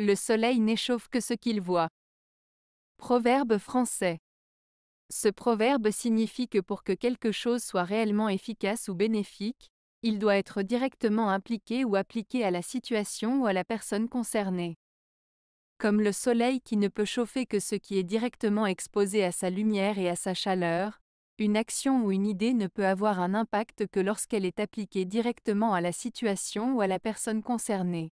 Le soleil n'échauffe que ce qu'il voit. Proverbe français. Ce proverbe signifie que pour que quelque chose soit réellement efficace ou bénéfique, il doit être directement impliqué ou appliqué à la situation ou à la personne concernée. Comme le soleil qui ne peut chauffer que ce qui est directement exposé à sa lumière et à sa chaleur, une action ou une idée ne peut avoir un impact que lorsqu'elle est appliquée directement à la situation ou à la personne concernée.